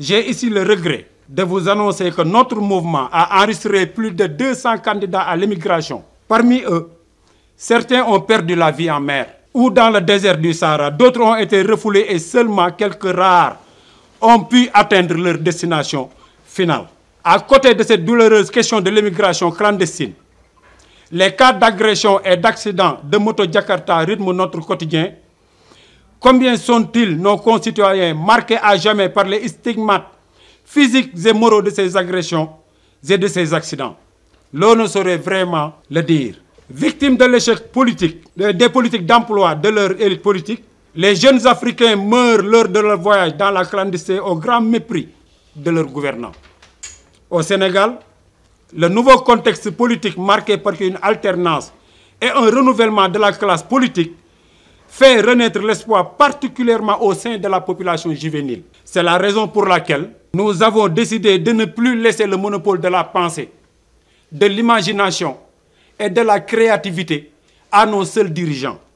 J'ai ici le regret de vous annoncer que notre mouvement a enregistré plus de 200 candidats à l'immigration. Parmi eux, certains ont perdu la vie en mer ou dans le désert du Sahara. D'autres ont été refoulés et seulement quelques rares ont pu atteindre leur destination finale. À côté de cette douloureuse question de l'immigration clandestine, les cas d'agression et d'accident de moto Jakarta rythment notre quotidien Combien sont-ils, nos concitoyens, marqués à jamais par les stigmates physiques et moraux de ces agressions et de ces accidents L'on ne saurait vraiment le dire. Victimes de l'échec politique, des politiques d'emploi de leur élite politique, les jeunes Africains meurent lors de leur voyage dans la clandestinité au grand mépris de leurs gouvernants. Au Sénégal, le nouveau contexte politique marqué par une alternance et un renouvellement de la classe politique fait renaître l'espoir particulièrement au sein de la population juvénile. C'est la raison pour laquelle nous avons décidé de ne plus laisser le monopole de la pensée, de l'imagination et de la créativité à nos seuls dirigeants.